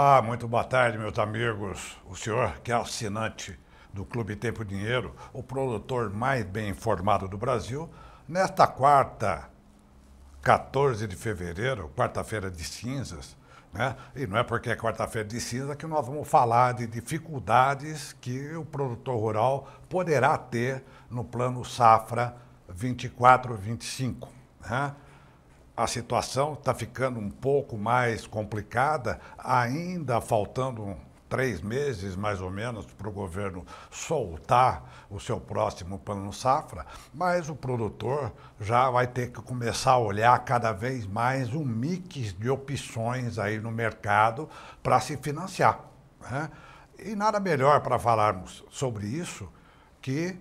Olá, muito boa tarde, meus amigos. O senhor que é assinante do Clube Tempo Dinheiro, o produtor mais bem informado do Brasil, nesta quarta, 14 de fevereiro, quarta-feira de cinzas, né? E não é porque é quarta-feira de cinzas que nós vamos falar de dificuldades que o produtor rural poderá ter no plano safra 24-25, né? a situação está ficando um pouco mais complicada, ainda faltando três meses, mais ou menos, para o governo soltar o seu próximo plano safra, mas o produtor já vai ter que começar a olhar cada vez mais um mix de opções aí no mercado para se financiar. Né? E nada melhor para falarmos sobre isso que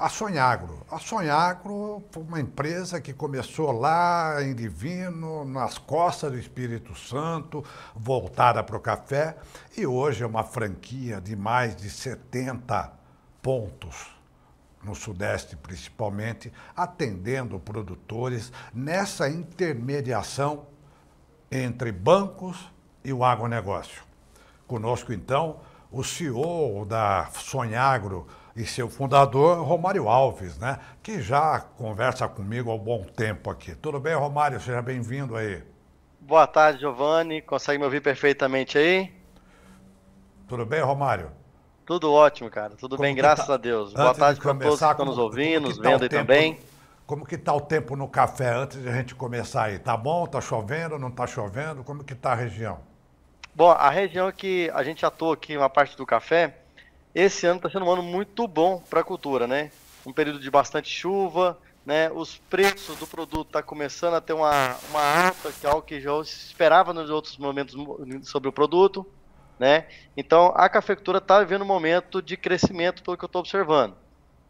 a Sonhagro. A Sonhagro foi uma empresa que começou lá em Divino, nas costas do Espírito Santo, voltada para o café, e hoje é uma franquia de mais de 70 pontos no Sudeste principalmente, atendendo produtores nessa intermediação entre bancos e o agronegócio. Conosco, então, o CEO da Sonhagro, e seu fundador, Romário Alves, né? Que já conversa comigo há um bom tempo aqui. Tudo bem, Romário? Seja bem-vindo aí. Boa tarde, Giovanni. Consegue me ouvir perfeitamente aí? Tudo bem, Romário? Tudo ótimo, cara. Tudo como bem, graças tá... a Deus. Antes Boa tarde para todos que estão nos ouvindo, nos tá vendo aí também. Como que está o tempo no café antes de a gente começar aí? Tá bom? Tá chovendo? Não tá chovendo? Como que está a região? Bom, a região que a gente atua aqui, uma parte do café, esse ano está sendo um ano muito bom para a cultura, né? Um período de bastante chuva, né? Os preços do produto tá começando a ter uma, uma alta, que é algo que já se esperava nos outros momentos sobre o produto, né? Então a cafeicultura está vivendo um momento de crescimento, pelo que eu estou observando.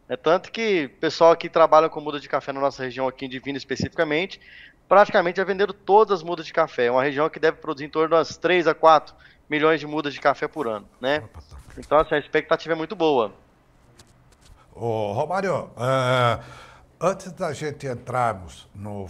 É tanto que pessoal que trabalha com muda de café na nossa região aqui em Divino especificamente, praticamente já venderam todas as mudas de café. É uma região que deve produzir em torno das 3 a 4 milhões de mudas de café por ano, né? Então, assim, a expectativa é muito boa. Ô, Romário, uh, antes da gente entrarmos no,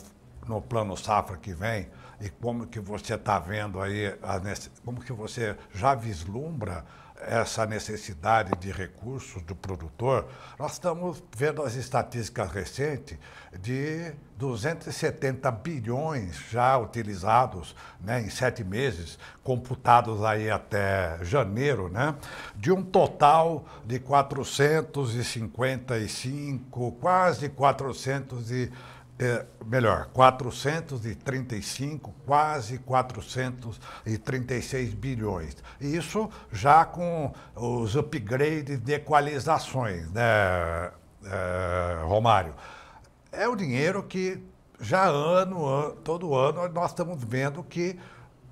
no plano safra que vem, e como que você está vendo aí, a, como que você já vislumbra essa necessidade de recursos do produtor, nós estamos vendo as estatísticas recentes de 270 bilhões já utilizados né, em sete meses, computados aí até janeiro, né, de um total de 455, quase 450 e é, melhor, 435, quase 436 bilhões. Isso já com os upgrades de equalizações, né, é, Romário? É o dinheiro que já ano, ano todo ano, nós estamos vendo que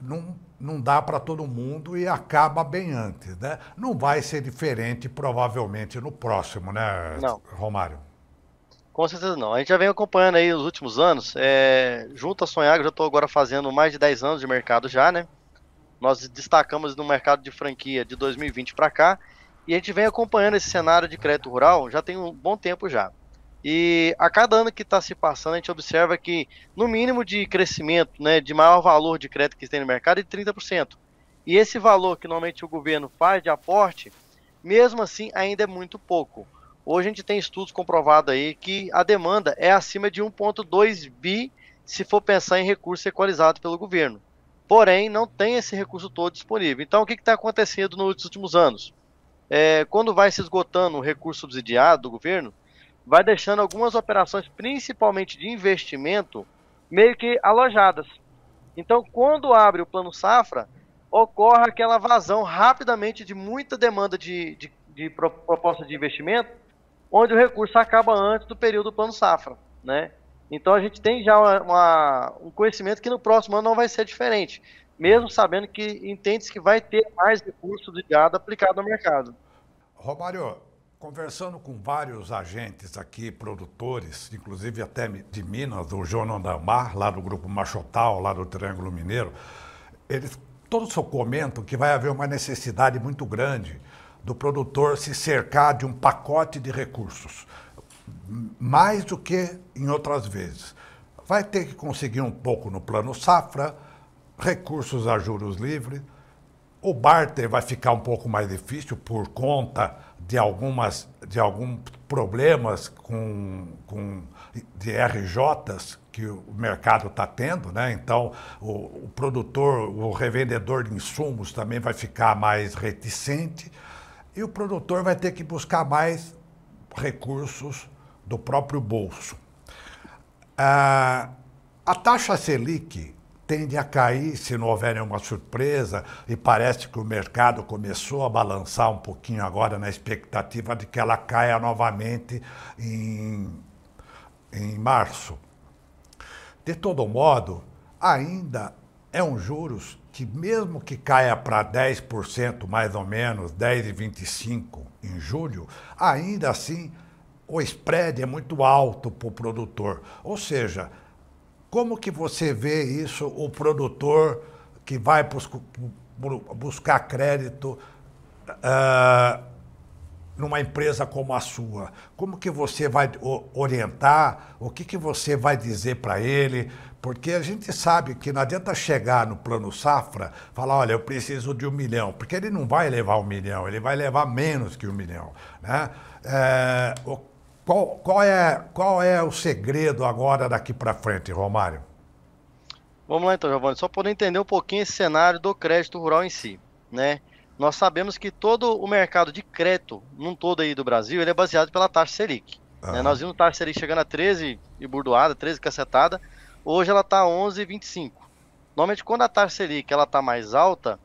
não, não dá para todo mundo e acaba bem antes, né? Não vai ser diferente, provavelmente, no próximo, né, não. Romário? Com certeza não. A gente já vem acompanhando aí os últimos anos. É, junto à Sonhago, já estou agora fazendo mais de 10 anos de mercado já, né? Nós destacamos no mercado de franquia de 2020 para cá e a gente vem acompanhando esse cenário de crédito rural já tem um bom tempo já. E a cada ano que está se passando, a gente observa que, no mínimo de crescimento, né, de maior valor de crédito que tem no mercado é de 30%. E esse valor que normalmente o governo faz de aporte, mesmo assim, ainda é muito pouco. Hoje a gente tem estudos comprovados aí que a demanda é acima de 1,2 bi se for pensar em recurso equalizado pelo governo. Porém, não tem esse recurso todo disponível. Então, o que está acontecendo nos últimos anos? É, quando vai se esgotando o recurso subsidiado do governo, vai deixando algumas operações, principalmente de investimento, meio que alojadas. Então, quando abre o plano safra, ocorre aquela vazão rapidamente de muita demanda de, de, de proposta de investimento onde o recurso acaba antes do período do plano safra, né? Então a gente tem já uma, uma, um conhecimento que no próximo ano não vai ser diferente, mesmo sabendo que entende-se que vai ter mais recurso de gado aplicado no mercado. Romário, conversando com vários agentes aqui, produtores, inclusive até de Minas, o João Andamar, lá do Grupo Machotal, lá do Triângulo Mineiro, eles todos comentam que vai haver uma necessidade muito grande do produtor se cercar de um pacote de recursos, mais do que em outras vezes. Vai ter que conseguir um pouco no plano safra, recursos a juros livres. O barter vai ficar um pouco mais difícil por conta de algumas de alguns problemas com, com de RJs que o mercado está tendo, né? Então o, o produtor, o revendedor de insumos também vai ficar mais reticente. E o produtor vai ter que buscar mais recursos do próprio bolso. Ah, a taxa Selic tende a cair se não houver nenhuma surpresa, e parece que o mercado começou a balançar um pouquinho agora na expectativa de que ela caia novamente em, em março. De todo modo, ainda é um juros que mesmo que caia para 10% mais ou menos, 10,25% em julho, ainda assim o spread é muito alto para o produtor. Ou seja, como que você vê isso, o produtor que vai buscar crédito uh, numa empresa como a sua? Como que você vai orientar? O que, que você vai dizer para ele? Porque a gente sabe que não adianta chegar no plano safra, falar, olha, eu preciso de um milhão, porque ele não vai levar um milhão, ele vai levar menos que um milhão. Né? É, o, qual, qual, é, qual é o segredo agora daqui para frente, Romário? Vamos lá então, Giovanni, só para entender um pouquinho esse cenário do crédito rural em si. Né? Nós sabemos que todo o mercado de crédito, num todo aí do Brasil, ele é baseado pela taxa Selic. Uhum. Né? Nós vimos taxa Selic chegando a 13 e burdoada, 13 cacetada, Hoje ela está 11,25. Normalmente quando a taxa Selic ela está mais alta,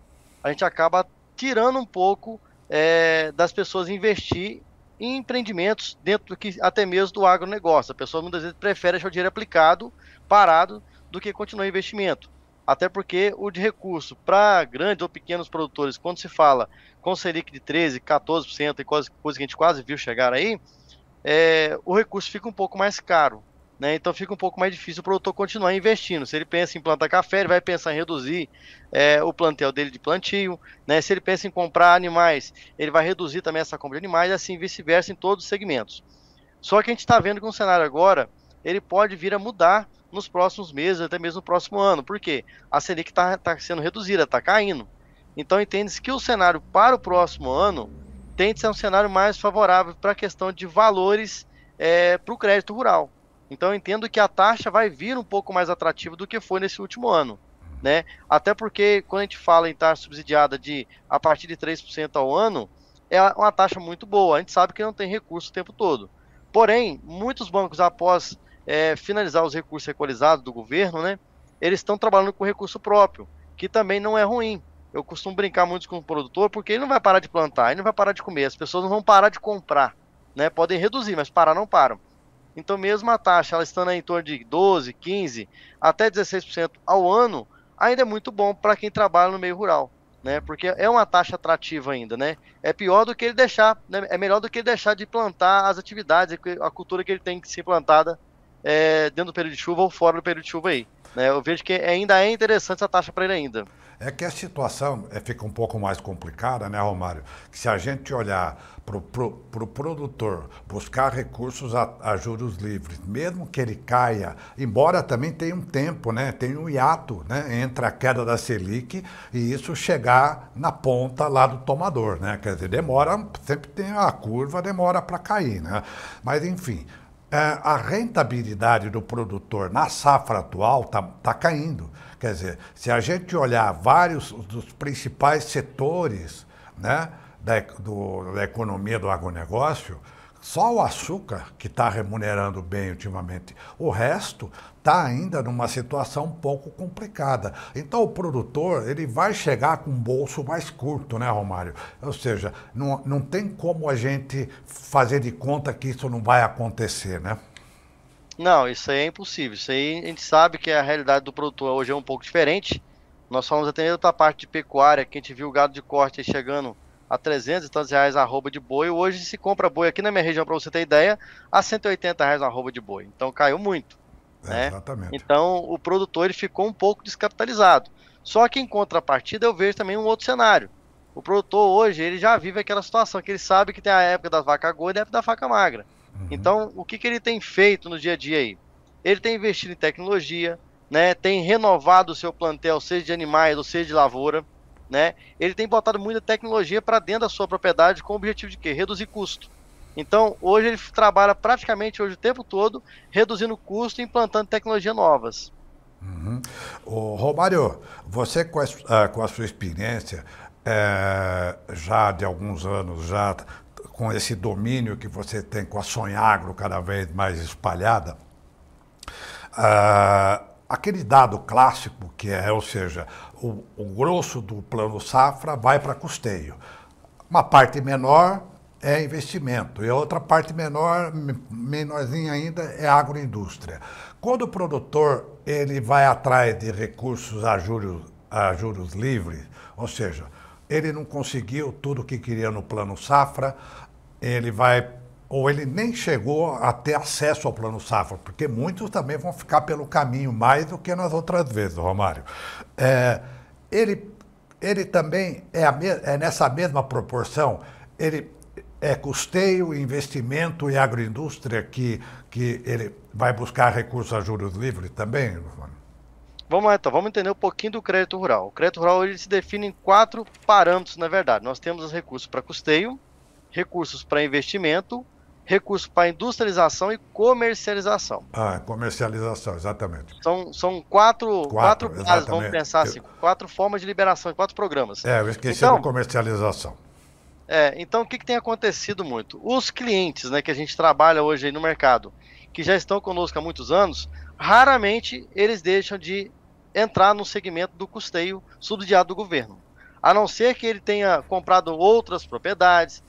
a gente acaba tirando um pouco é, das pessoas investir em empreendimentos dentro do que até mesmo do agronegócio. A pessoa muitas vezes prefere deixar o dinheiro aplicado, parado, do que continuar o investimento. Até porque o de recurso para grandes ou pequenos produtores, quando se fala com Selic de 13%, 14% e coisa, coisa que a gente quase viu chegar aí, é, o recurso fica um pouco mais caro. Né? Então fica um pouco mais difícil o produtor continuar investindo. Se ele pensa em plantar café, ele vai pensar em reduzir é, o plantel dele de plantio. Né? Se ele pensa em comprar animais, ele vai reduzir também essa compra de animais, e assim vice-versa em todos os segmentos. Só que a gente está vendo que um cenário agora ele pode vir a mudar nos próximos meses, até mesmo no próximo ano. porque A Selic está tá sendo reduzida, está caindo. Então entende-se que o cenário para o próximo ano tende a ser um cenário mais favorável para a questão de valores é, para o crédito rural. Então eu entendo que a taxa vai vir um pouco mais atrativa do que foi nesse último ano. Né? Até porque quando a gente fala em taxa subsidiada de a partir de 3% ao ano, é uma taxa muito boa. A gente sabe que não tem recurso o tempo todo. Porém, muitos bancos, após é, finalizar os recursos equalizados do governo, né, eles estão trabalhando com recurso próprio, que também não é ruim. Eu costumo brincar muito com o produtor, porque ele não vai parar de plantar, ele não vai parar de comer, as pessoas não vão parar de comprar. Né? Podem reduzir, mas parar não param. Então, mesmo a taxa ela estando em torno de 12, 15 até 16% ao ano, ainda é muito bom para quem trabalha no meio rural, né? Porque é uma taxa atrativa ainda, né? É pior do que ele deixar, né? é melhor do que ele deixar de plantar as atividades, a cultura que ele tem que ser plantada é, dentro do período de chuva ou fora do período de chuva aí. Né? Eu vejo que ainda é interessante essa taxa para ele ainda. É que a situação é, fica um pouco mais complicada, né, Romário? Que se a gente olhar para o pro, pro produtor buscar recursos a, a, juros livres, mesmo que ele caia, embora também tenha um tempo, né? Tem um hiato né, entre a queda da Selic e isso chegar na ponta lá do tomador, né? Quer dizer, demora, sempre tem a curva, demora para cair, né? Mas, enfim, é, a rentabilidade do produtor na safra atual está tá caindo. Quer dizer, se a gente olhar vários dos principais setores né, da, do, da economia do agronegócio, só o açúcar que está remunerando bem ultimamente. O resto está ainda numa situação um pouco complicada. Então o produtor ele vai chegar com um bolso mais curto, né, Romário? Ou seja, não, não tem como a gente fazer de conta que isso não vai acontecer, né? Não, isso aí é impossível. Isso aí a gente sabe que a realidade do produtor hoje é um pouco diferente. Nós falamos até a parte de pecuária, que a gente viu o gado de corte chegando a 300 e tantos reais a arroba de boi. Hoje se compra boi aqui na minha região, para você ter ideia, a 180 reais a arroba de boi. Então caiu muito. É, né? Exatamente. Então o produtor ele ficou um pouco descapitalizado. Só que em contrapartida eu vejo também um outro cenário. O produtor hoje ele já vive aquela situação que ele sabe que tem a época da vaca gorda e a época da vaca magra. Uhum. Então o que, que ele tem feito no dia a dia aí? Ele tem investido em tecnologia, né? Tem renovado o seu plantel, seja de animais ou seja de lavoura né? Ele tem botado muita tecnologia para dentro da sua propriedade com o objetivo de quê? Reduzir custo. Então, hoje ele trabalha praticamente hoje o tempo todo reduzindo custo e implantando tecnologias novas. Uhum. Ô, Romário, você com a, ah, com a sua experiência é, já de alguns anos, já com esse domínio que você tem com a Sonhagro cada vez mais espalhada, é, Aquele dado clássico que é, ou seja, o, o grosso do plano safra vai para custeio. Uma parte menor é investimento e a outra parte menor, menorzinha ainda, é agroindústria. Quando o produtor ele vai atrás de recursos a juros, a juros livres, ou seja, ele não conseguiu tudo o que queria no plano safra, ele vai ou ele nem chegou a ter acesso ao Plano Safra, porque muitos também vão ficar pelo caminho mais do que nas outras vezes, Romário. É, ele, ele também é, a, é nessa mesma proporção, ele é custeio, investimento e agroindústria que, que ele vai buscar recursos a juros livres também, Romário? Vamos lá então, vamos entender um pouquinho do crédito rural. O crédito rural ele se define em quatro parâmetros, na verdade. Nós temos os recursos para custeio, recursos para investimento, recurso para industrialização e comercialização. Ah, comercialização, exatamente. São, são quatro, quatro, quatro bases, vamos pensar assim, quatro formas de liberação, quatro programas. É, eu esqueci então, da comercialização. É, então o que, que, tem acontecido muito? Os clientes né, que a gente trabalha hoje no mercado, que já estão conosco há muitos anos, raramente eles deixam de entrar no segmento do custeio subsidiado do governo. A não ser que ele tenha comprado outras propriedades,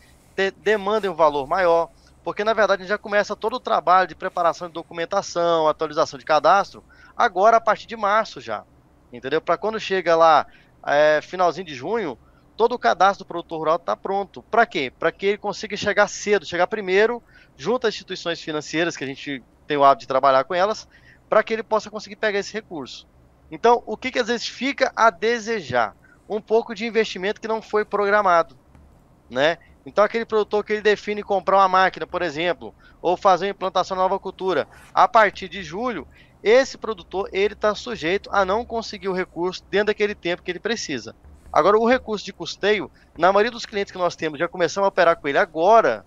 demandem um valor maior, porque, na verdade, a gente já começa todo o trabalho de preparação de documentação, atualização de cadastro, agora a partir de março já. Entendeu? Para quando chega lá, é, finalzinho de junho, todo o cadastro do produtor rural está pronto. Para quê? Para que ele consiga chegar cedo, chegar primeiro, junto às instituições financeiras, que a gente tem o hábito de trabalhar com elas, para que ele possa conseguir pegar esse recurso. Então, o que, que às vezes fica a desejar? Um pouco de investimento que não foi programado. Né? Então aquele produtor que ele define comprar uma máquina, por exemplo, ou fazer uma implantação de nova cultura, a partir de julho, esse produtor ele está sujeito a não conseguir o recurso dentro daquele tempo que ele precisa. Agora o recurso de custeio, na maioria dos clientes que nós temos, já começamos a operar com ele agora,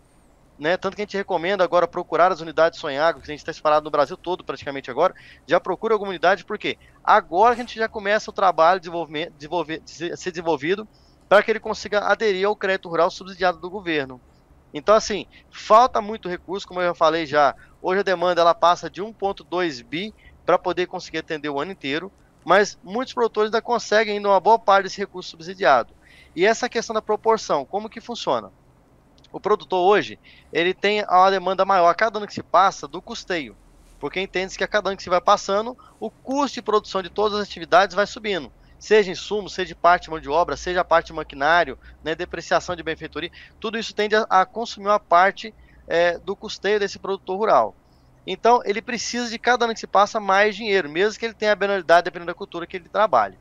né? Tanto que a gente recomenda agora procurar as unidades Sonhago, que a gente está separado no Brasil todo praticamente agora. Já procura alguma unidade, porque agora a gente já começa o trabalho de desenvolver, ser desenvolvido para que ele consiga aderir ao crédito rural subsidiado do governo. Então, assim, falta muito recurso, como eu já falei já. Hoje a demanda ela passa de 1,2 bi para poder conseguir atender o ano inteiro, mas muitos produtores ainda conseguem ainda uma boa parte desse recurso subsidiado. E essa questão da proporção, como que funciona? O produtor hoje, ele tem uma demanda maior a cada ano que se passa do custeio, porque entende-se que a cada ano que se vai passando, o custo de produção de todas as atividades vai subindo seja insumo, seja parte de mão de obra, seja parte de maquinário, né, depreciação de benfeitoria, tudo isso tende a, a consumir uma parte é, do custeio desse produtor rural. Então, ele precisa de cada ano que se passa mais dinheiro, mesmo que ele tenha a benalidade, dependendo da cultura que ele trabalhe.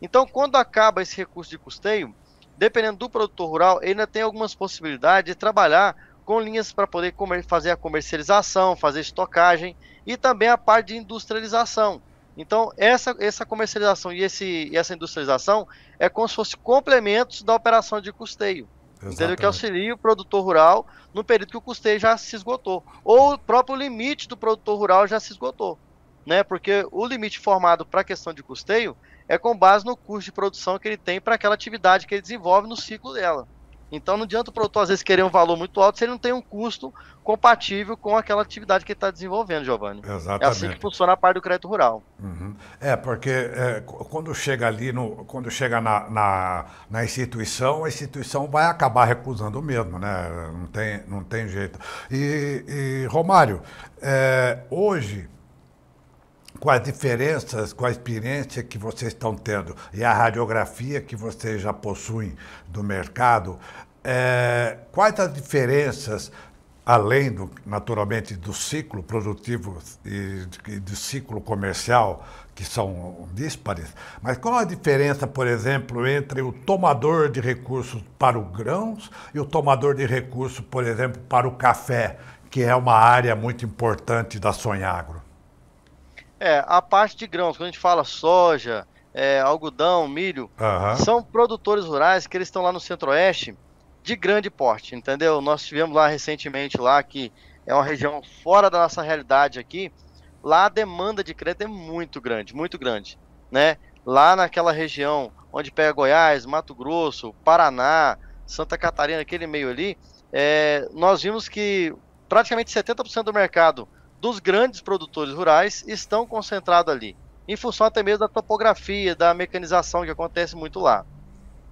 Então, quando acaba esse recurso de custeio, dependendo do produtor rural, ele ainda tem algumas possibilidades de trabalhar com linhas para poder comer, fazer a comercialização, fazer estocagem e também a parte de industrialização então, essa, essa comercialização e esse, essa industrialização é como se fosse complementos da operação de custeio. Exatamente. Entendeu? Que auxilia o produtor rural no período que o custeio já se esgotou. Ou o próprio limite do produtor rural já se esgotou. Né? Porque o limite formado para a questão de custeio é com base no custo de produção que ele tem para aquela atividade que ele desenvolve no ciclo dela. Então não adianta o produtor às vezes querer um valor muito alto se ele não tem um custo compatível com aquela atividade que ele está desenvolvendo, Giovanni. Exatamente. É assim que funciona a parte do crédito rural. Uhum. É, porque é, quando chega ali, no, quando chega na, na, na, instituição, a instituição vai acabar recusando mesmo, né? Não tem, não tem jeito. E, e Romário, é, hoje com as diferenças, com a experiência que vocês estão tendo e a radiografia que vocês já possuem do mercado, é, quais as diferenças, além, do, naturalmente, do ciclo produtivo e, do ciclo comercial, que são díspares, mas qual a diferença, por exemplo, entre o tomador de recursos para o grãos e o tomador de recursos, por exemplo, para o café, que é uma área muito importante da Sonhagro? É, a parte de grãos, quando a gente fala soja, é, algodão, milho, uhum. são produtores rurais que eles estão lá no centro-oeste de grande porte, entendeu? Nós tivemos lá recentemente lá que é uma região fora da nossa realidade aqui. Lá a demanda de crédito é muito grande, muito grande, né? Lá naquela região onde pega Goiás, Mato Grosso, Paraná, Santa Catarina, aquele meio ali, é, nós vimos que praticamente 70% do mercado dos grandes produtores rurais estão concentrado ali, em função até mesmo da topografia, da mecanização que acontece muito lá.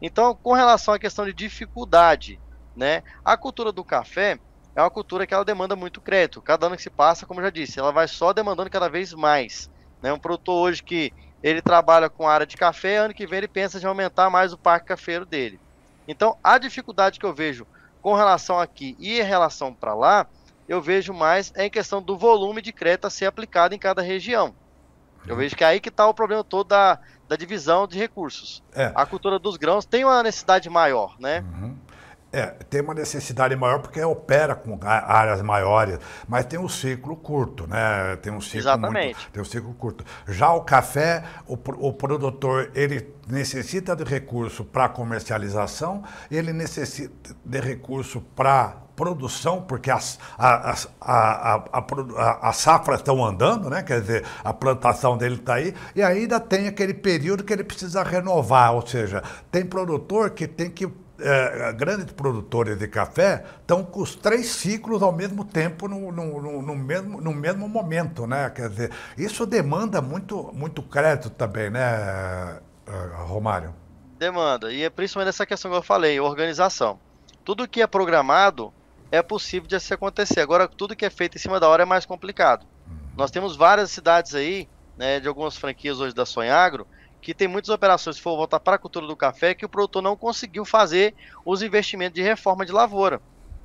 Então, com relação à questão de dificuldade, né? A cultura do café é uma cultura que ela demanda muito crédito. Cada ano que se passa, como eu já disse, ela vai só demandando cada vez mais. Né? Um produtor hoje que ele trabalha com a área de café, ano que vem ele pensa em aumentar mais o parque cafeiro dele. Então, a dificuldade que eu vejo com relação aqui e em relação para lá, eu vejo mais é em questão do volume de crédito a ser aplicado em cada região. Eu uhum. vejo que é aí que está o problema todo da, da divisão de recursos. É. A cultura dos grãos tem uma necessidade maior, né? Uhum. É, tem uma necessidade maior porque opera com áreas maiores, mas tem um ciclo curto, né? Tem um ciclo Exatamente. Muito, tem um ciclo curto. Já o café, o, o produtor, ele necessita de recurso para comercialização, ele necessita de recurso para produção, porque as, as, a, a, a, a safra estão andando, né? quer dizer, a plantação dele está aí, e ainda tem aquele período que ele precisa renovar, ou seja, tem produtor que tem que é, grandes produtores de café estão com os três ciclos ao mesmo tempo, no, no, no, mesmo, no mesmo momento, né? Quer dizer, isso demanda muito, muito crédito também, né, é, Romário? Demanda, e é principalmente essa questão que eu falei, organização. Tudo que é programado é possível de se acontecer, agora tudo que é feito em cima da hora é mais complicado. Uhum. Nós temos várias cidades aí, né, de algumas franquias hoje da Sonhagro, Agro, que tem muitas operações, se for voltar para a cultura do café, que o produtor não conseguiu fazer os investimentos de reforma de lavoura.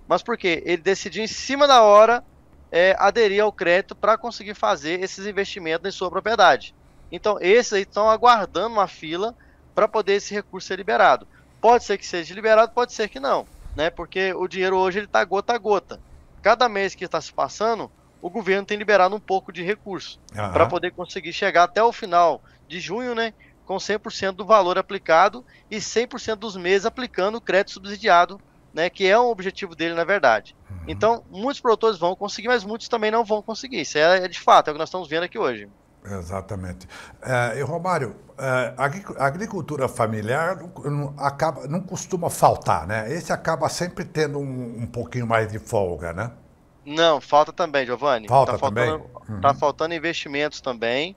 Mas por quê? Ele decidiu em cima da hora é, aderir ao crédito para conseguir fazer esses investimentos em sua propriedade. Então, esses aí estão aguardando uma fila para poder esse recurso ser liberado. Pode ser que seja liberado, pode ser que não, né? Porque o dinheiro hoje ele está gota a gota. Cada mês que está se passando, o governo tem liberado um pouco de recurso uhum. para poder conseguir chegar até o final de junho, né? com 100% do valor aplicado e 100% dos meses aplicando o crédito subsidiado, né, que é um objetivo dele, na verdade. Uhum. Então, muitos produtores vão conseguir, mas muitos também não vão conseguir. Isso é, é de fato, é o que nós estamos vendo aqui hoje. Exatamente. É, e Romário, é, a agricultura familiar não, acaba, não costuma faltar, né? Esse acaba sempre tendo um, um pouquinho mais de folga, né? Não, falta também, Giovanni. Falta tá também? Está uhum. faltando investimentos também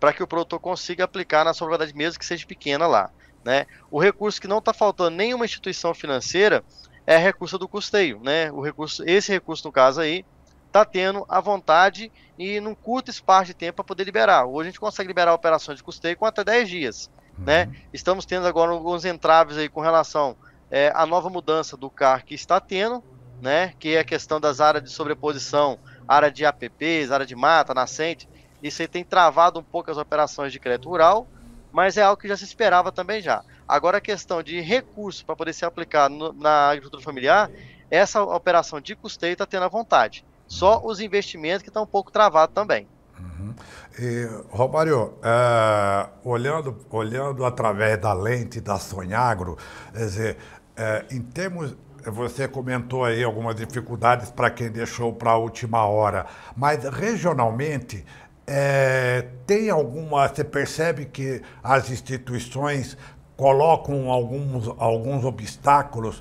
para que o produtor consiga aplicar na sua propriedade mesmo que seja pequena lá. Né? O recurso que não está faltando nenhuma instituição financeira é recurso do custeio, né? O recurso, esse recurso no caso aí, está tendo a vontade e num curto espaço de tempo para poder liberar. Hoje a gente consegue liberar operações de custeio com até 10 dias, né? uhum. né? Estamos tendo agora alguns entraves aí com relação é, à nova mudança do CAR que está tendo, né? Que é a questão das áreas de sobreposição, área de APPs, área de mata, nascente. Isso aí tem travado um pouco as operações de crédito rural, mas é algo que já se esperava também já. Agora a questão de recurso para poder ser aplicado no, na agricultura familiar, essa operação de custeio está tendo a vontade. Só os investimentos que estão um pouco travados também. Uhum. E, Romário, é, olhando, olhando através da lente da Sonhagro, quer dizer, é, em termos você comentou aí algumas dificuldades para quem deixou para a última hora, mas regionalmente é, tem alguma. Você percebe que as instituições colocam alguns, alguns obstáculos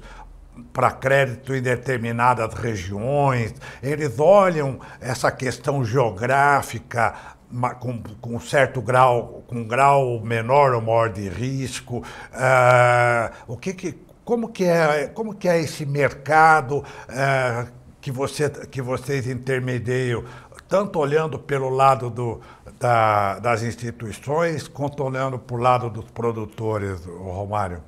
para crédito em determinadas regiões, eles olham essa questão geográfica com, com certo grau, com grau menor ou maior de risco. Uh, o que, que, como, que é, como que é esse mercado uh, que, você, que vocês intermediam? tanto olhando pelo lado do, da, das instituições, quanto olhando para o lado dos produtores, Romário?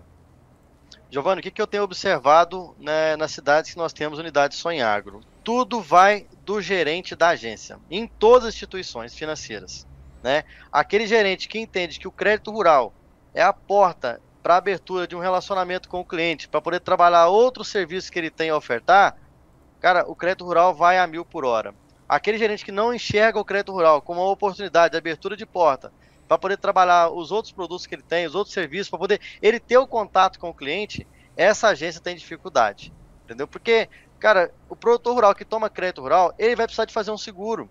Giovanni, o que, que eu tenho observado né, nas cidades que nós temos unidade Sonhagro? Tudo vai do gerente da agência, em todas as instituições financeiras. Né? Aquele gerente que entende que o crédito rural é a porta para a abertura de um relacionamento com o cliente, para poder trabalhar outros serviços que ele tem a ofertar, cara, o crédito rural vai a mil por hora. Aquele gerente que não enxerga o crédito rural como uma oportunidade de abertura de porta para poder trabalhar os outros produtos que ele tem, os outros serviços, para poder ele ter o contato com o cliente, essa agência tem dificuldade. Entendeu? Porque, cara, o produtor rural que toma crédito rural, ele vai precisar de fazer um seguro.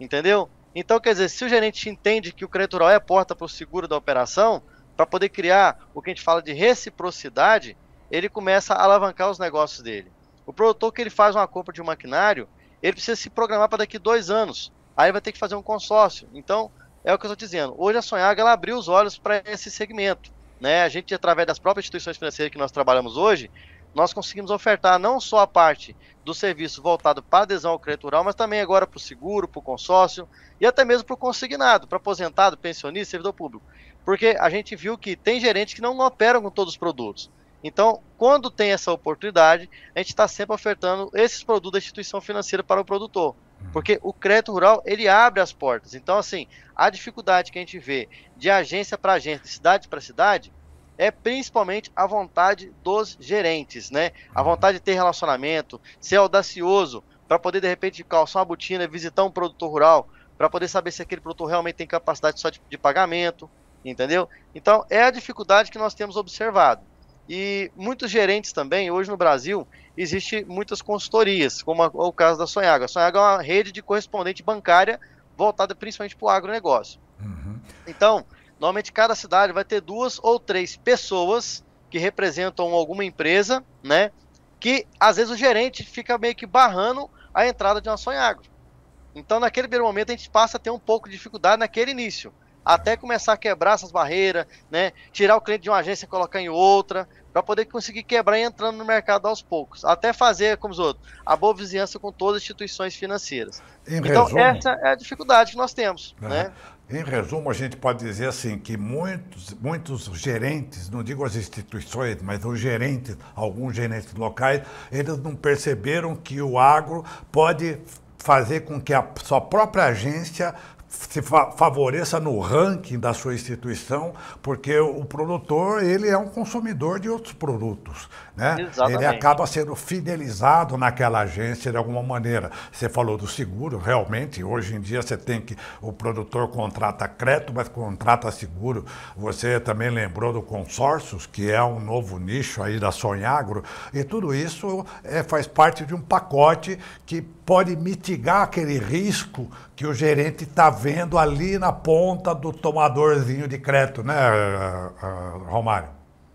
Entendeu? Então, quer dizer, se o gerente entende que o crédito rural é a porta para o seguro da operação, para poder criar o que a gente fala de reciprocidade, ele começa a alavancar os negócios dele. O produtor que ele faz uma compra de um maquinário, ele precisa se programar para daqui dois anos. Aí vai ter que fazer um consórcio. Então, é o que eu estou dizendo. Hoje a Sonhaga ela abriu os olhos para esse segmento. Né? A gente, através das próprias instituições financeiras que nós trabalhamos hoje, nós conseguimos ofertar não só a parte do serviço voltado para adesão ao crédito rural, mas também agora para o seguro, para o consórcio e até mesmo para o consignado, para aposentado, pensionista, servidor público. Porque a gente viu que tem gerentes que não operam com todos os produtos. Então, quando tem essa oportunidade, a gente está sempre ofertando esses produtos da instituição financeira para o produtor. Uhum. Porque o crédito rural, ele abre as portas. Então, assim, a dificuldade que a gente vê de agência para agência, de cidade para cidade, é principalmente a vontade dos gerentes, né? A uhum. vontade de ter relacionamento, ser audacioso, para poder, de repente, calçar uma botina, visitar um produtor rural, para poder saber se aquele produtor realmente tem capacidade só de, de pagamento, entendeu? Então, é a dificuldade que nós temos observado. E muitos gerentes também, hoje no Brasil, existe muitas consultorias, como o caso da Sonhaga. A Sonhaga é uma rede de correspondente bancária voltada principalmente para o agronegócio. Uhum. Então, normalmente cada cidade vai ter duas ou três pessoas que representam alguma empresa, né? Que às vezes o gerente fica meio que barrando a entrada de uma Sonhaga. Então, naquele primeiro momento, a gente passa a ter um pouco de dificuldade naquele início até começar a quebrar essas barreiras, né? Tirar o cliente de uma agência e colocar em outra, para poder conseguir quebrar e entrando no mercado aos poucos, até fazer, como os outros, a boa vizinhança com todas as instituições financeiras. Em então, resumo, essa é a dificuldade que nós temos. É. Né? Em resumo, a gente pode dizer assim que muitos, muitos gerentes, não digo as instituições, mas os gerentes, alguns gerentes locais, eles não perceberam que o agro pode fazer com que a sua própria agência se fa favoreça no ranking da sua instituição, porque o produtor ele é um consumidor de outros produtos, né? Ele acaba sendo fidelizado naquela agência de alguma maneira. Você falou do seguro, realmente hoje em dia você tem que o produtor contrata crédito, mas contrata seguro. Você também lembrou do consórcios, que é um novo nicho aí da Sonhagro, e tudo isso é, faz parte de um pacote que pode mitigar aquele risco que o gerente está vendo ali na ponta do tomadorzinho de crédito, né, eh, eh, Romário?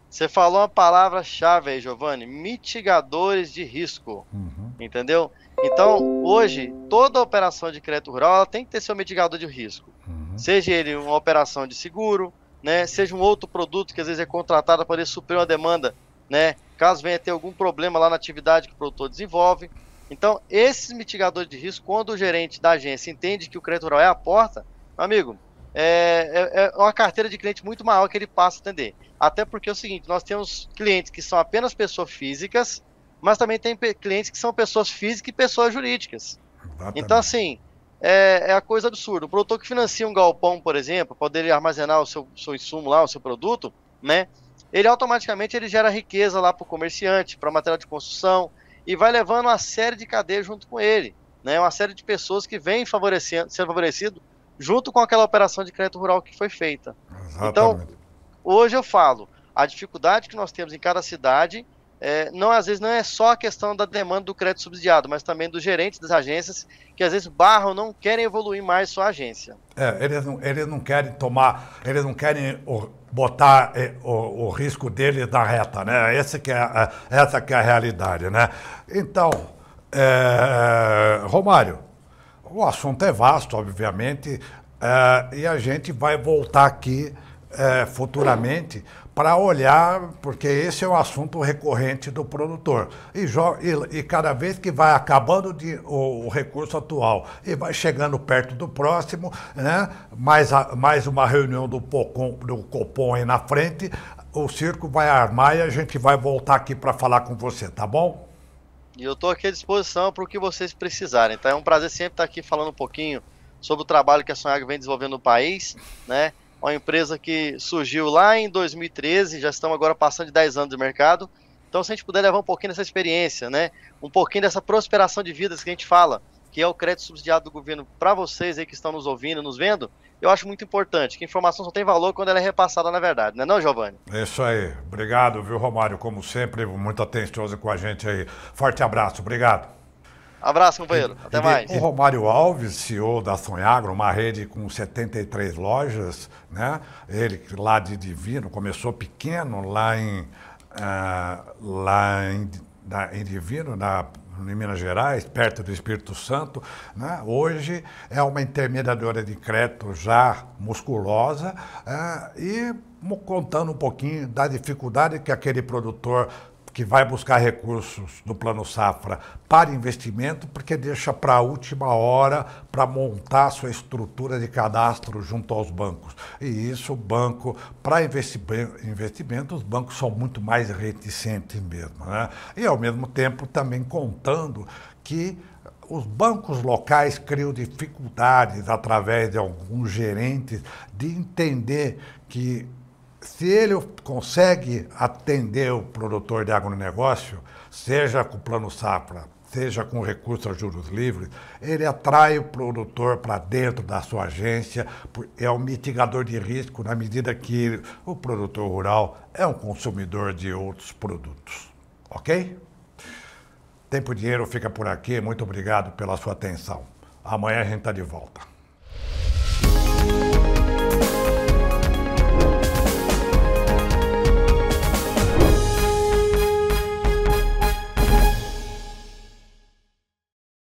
Você falou uma palavra-chave aí, Giovanni, mitigadores de risco, uhum. entendeu? Então, hoje, toda operação de crédito rural tem que ter seu mitigador de risco, uhum. seja ele uma operação de seguro, né, seja um outro produto que às vezes é contratado para poder suprir uma demanda, né, caso venha ter algum problema lá na atividade que o produtor desenvolve, então, esses mitigadores de risco, quando o gerente da agência entende que o crédito rural é a porta, amigo, é, é, é, uma carteira de cliente muito maior que ele passa a atender. Até porque é o seguinte, nós temos clientes que são apenas pessoas físicas, mas também tem clientes que são pessoas físicas e pessoas jurídicas. Exatamente. Então, assim, é, é a coisa absurda. O produtor que financia um galpão, por exemplo, poder armazenar o seu, seu insumo lá, o seu produto, né? Ele automaticamente ele gera riqueza lá para o comerciante, para material de construção, e vai levando uma série de cadeias junto com ele, né? Uma série de pessoas que vem favorecendo, sendo favorecido junto com aquela operação de crédito rural que foi feita. Exatamente. Então, hoje eu falo, a dificuldade que nós temos em cada cidade é, não às vezes não é só a questão da demanda do crédito subsidiado, mas também dos gerentes das agências que às vezes barram, não querem evoluir mais sua agência. É, eles não, eles não querem tomar, eles não querem botar é, o, o risco deles na reta, né? Esse que é, é essa que é a realidade, né? Então, é, é Romário, o assunto é vasto, obviamente, e a gente vai voltar aqui é, futuramente para olhar, porque esse é um assunto recorrente do produtor. E, e, e cada vez que vai acabando de, o, o, recurso atual e vai chegando perto do próximo, né, mais, a, mais uma reunião do, POCOM, do Copom aí na frente, o circo vai armar e a gente vai voltar aqui para falar com você, tá bom? E eu estou aqui à disposição para o que vocês precisarem, então É um prazer sempre estar aqui falando um pouquinho sobre o trabalho que a Sonhag vem desenvolvendo no país, né? uma empresa que surgiu lá em 2013, já estamos agora passando de 10 anos de mercado. Então, se a gente puder levar um pouquinho dessa experiência, né? Um pouquinho dessa prosperação de vidas que a gente fala, que é o crédito subsidiado do governo para vocês aí que estão nos ouvindo, nos vendo, eu acho muito importante, que a informação só tem valor quando ela é repassada na verdade, não é não, Giovanni? É isso aí. Obrigado, viu, Romário? Como sempre, muito atencioso com a gente aí. Forte abraço, obrigado. Abraço, companheiro. Até mais. O Romário Alves, CEO da Sonhagro, uma rede com 73 lojas, né? Ele lá de Divino, começou pequeno lá em, ah, lá em, na, em Divino, na em Minas Gerais, perto do Espírito Santo, né? hoje é uma intermediadora de crédito já musculosa ah, e contando um pouquinho da dificuldade que aquele produtor que vai buscar recursos do Plano Safra para investimento, porque deixa para a última hora para montar sua estrutura de cadastro junto aos bancos. E isso, banco, para investimento, os bancos são muito mais reticentes mesmo. Né? E, ao mesmo tempo, também contando que os bancos locais criam dificuldades através de alguns gerentes de entender que se ele consegue atender o produtor de agronegócio, seja com o plano safra, seja com recursos a juros livres, ele atrai o produtor para dentro da sua agência, é um mitigador de risco na medida que o produtor rural é um consumidor de outros produtos. Ok? Tempo e Dinheiro fica por aqui. Muito obrigado pela sua atenção. Amanhã a gente está de volta.